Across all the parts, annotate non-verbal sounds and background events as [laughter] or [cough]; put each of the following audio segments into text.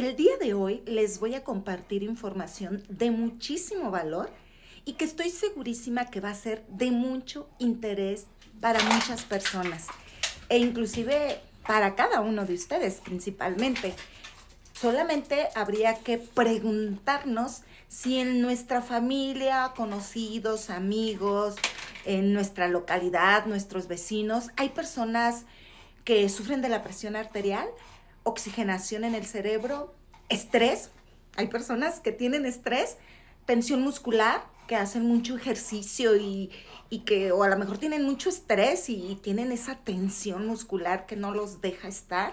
El día de hoy les voy a compartir información de muchísimo valor y que estoy segurísima que va a ser de mucho interés para muchas personas e inclusive para cada uno de ustedes principalmente. Solamente habría que preguntarnos si en nuestra familia, conocidos, amigos, en nuestra localidad, nuestros vecinos, hay personas que sufren de la presión arterial, oxigenación en el cerebro, estrés. Hay personas que tienen estrés, tensión muscular, que hacen mucho ejercicio y, y que, o a lo mejor tienen mucho estrés y, tienen esa tensión muscular que no los deja estar.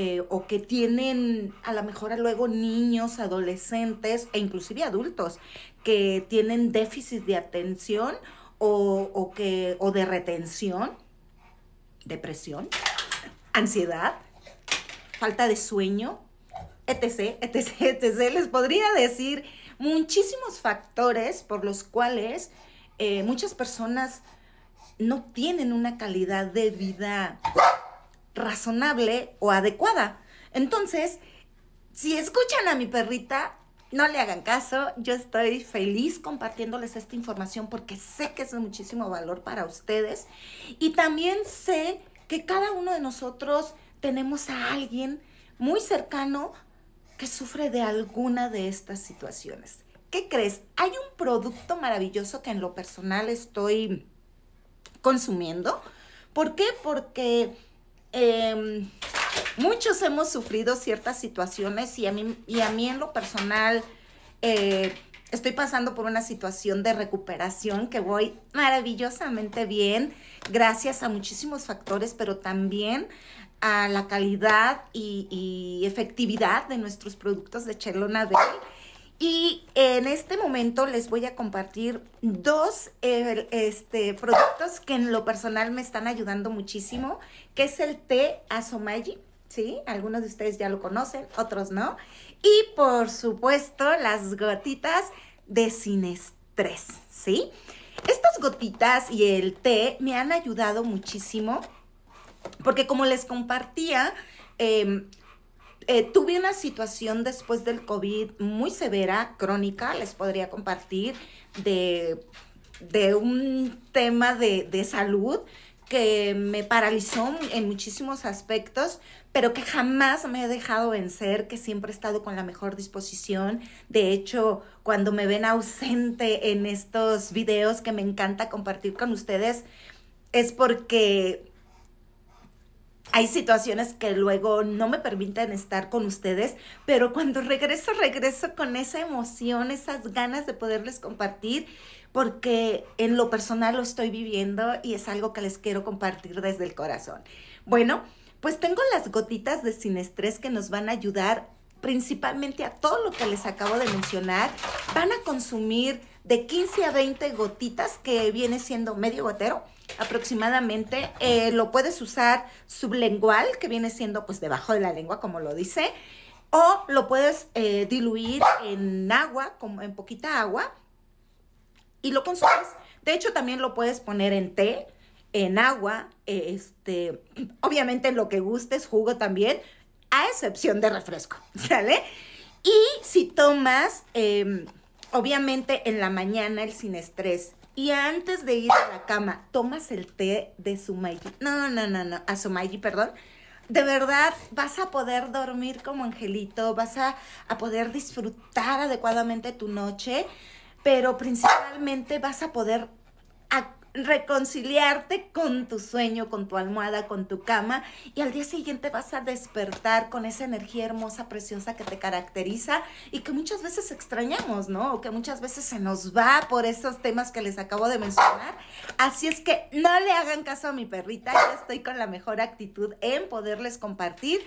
Eh, o que tienen a lo mejor luego niños, adolescentes e inclusive adultos que tienen déficit de atención o, que, o de retención, depresión, ansiedad, falta de sueño, etc., etc., [laughs] etc. Les podría decir muchísimos factores por los cuales eh, muchas personas no tienen una calidad de vida razonable o adecuada. Entonces, si escuchan a mi perrita, no le hagan caso. Yo estoy feliz compartiéndoles esta información porque sé que es de muchísimo valor para ustedes. Y también sé que cada uno de nosotros tenemos a alguien muy cercano que sufre de alguna de estas situaciones. ¿Qué crees? Hay un producto maravilloso que en lo personal estoy consumiendo. ¿Por qué? Porque em, muchos hemos sufrido ciertas situaciones y a mí, y a mí en lo personal eh, Estoy pasando por una situación de recuperación que voy maravillosamente bien, gracias a muchísimos factores, pero también a la calidad y, efectividad de nuestros productos de Chelona Bell. Y en este momento les voy a compartir dos este, productos que en lo personal me están ayudando muchísimo, que es el té Asomayi ¿sí? Algunos de ustedes ya lo conocen, otros no. Y por supuesto, las gotitas de sinestrés, ¿sí? Estas gotitas y el té me han ayudado muchísimo porque como les compartía, em, eh, tuve una situación después del COVID muy severa, crónica, les podría compartir, de, un tema de, de salud que me paralizó en muchísimos aspectos, pero que jamás me he dejado vencer, que siempre he estado con la mejor disposición. De hecho, cuando me ven ausente en estos videos que me encanta compartir con ustedes, es porque hay situaciones que luego no me permiten estar con ustedes, pero cuando regreso, regreso con esa emoción, esas ganas de poderles compartir, porque en lo personal lo estoy viviendo y es algo que les quiero compartir desde el corazón. Bueno, pues tengo las gotitas de sinestrés que nos van a ayudar principalmente a todo lo que les acabo de mencionar. Van a consumir de 15 a 20 gotitas, que viene siendo medio gotero aproximadamente. Eh, lo puedes usar sublingual, que viene siendo pues debajo de la lengua, como lo dice. O lo puedes eh, diluir en agua, como en poquita agua, y lo consumes. De hecho, también lo puedes poner en té, en agua, este, obviamente lo que gustes, jugo también, a excepción de refresco, [laughs] ¿sale? Y si tomas... Em, obviamente en la mañana el sin estrés. Y antes de ir a la cama, tomas el té de Sumayi. No, no, no, no, a Sumayi, perdón. De verdad, vas a poder dormir como angelito, vas a, a poder disfrutar adecuadamente tu noche, pero principalmente vas a poder reconciliarte con tu sueño, con tu almohada, con tu cama y al día siguiente vas a despertar con esa energía hermosa, preciosa que te caracteriza y que muchas veces extrañamos, ¿no? O que muchas veces se nos va por esos temas que les acabo de mencionar. Así es que no le hagan caso a mi perrita, yo estoy con la mejor actitud en poderles compartir.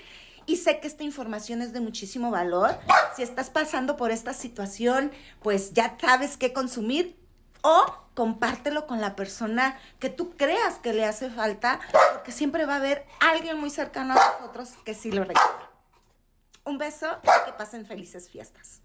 Y sé que esta información es de muchísimo valor. Si estás pasando por esta situación, pues ya sabes qué consumir o compártelo con la persona que tú creas que le hace falta, porque siempre va a haber alguien muy cercano a nosotros que sí lo requiere. Un beso y que pasen felices fiestas.